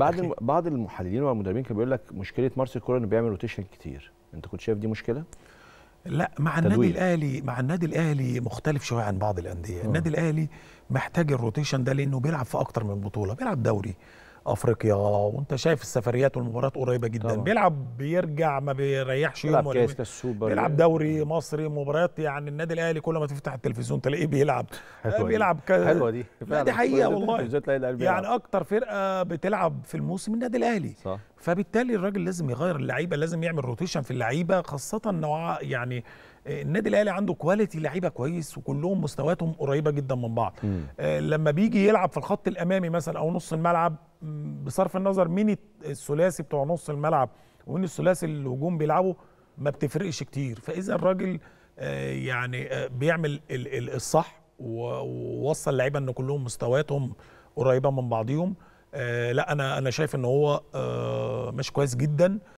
بعض الم... بعض المحللين والمدربين كانوا بيقول لك مشكله مارسيل كولر انه بيعمل روتيشن كتير انت كنت شايف دي مشكله لا مع النادي الاهلي مع النادي الاهلي مختلف شويه عن بعض الانديه النادي الاهلي محتاج الروتيشن ده لانه بيلعب في اكتر من بطوله بيلعب دوري افريقيا وانت شايف السفريات والمباريات قريبه جدا طبعا. بيلعب بيرجع ما بيريحش يوم ولا كاس السوبر بيلعب دوري مصري مباريات يعني النادي الاهلي كل ما تفتح التلفزيون تلاقيه بيلعب حلوة بيلعب كذا حلوه دي دي حقيقه والله يعني اكتر فرقه بتلعب في الموسم النادي الاهلي صح. فبالتالي الراجل لازم يغير اللعيبه لازم يعمل روتيشن في اللعيبه خاصه نوع يعني آه، النادي الاهلي عنده كواليتي لعيبه كويس وكلهم مستوياتهم قريبه جدا من بعض م. آه، لما بيجي يلعب في الخط الامامي مثلا او نص الملعب بصرف النظر مين الثلاثي بتوع نص الملعب ومين الثلاثي الهجوم بيلعبوا ما بتفرقش كتير فاذا الراجل آه، يعني آه، بيعمل الصح ووصل اللعيبه ان كلهم مستوياتهم قريبه من بعضيهم آه، لا انا انا شايف ان هو مش كويس جدا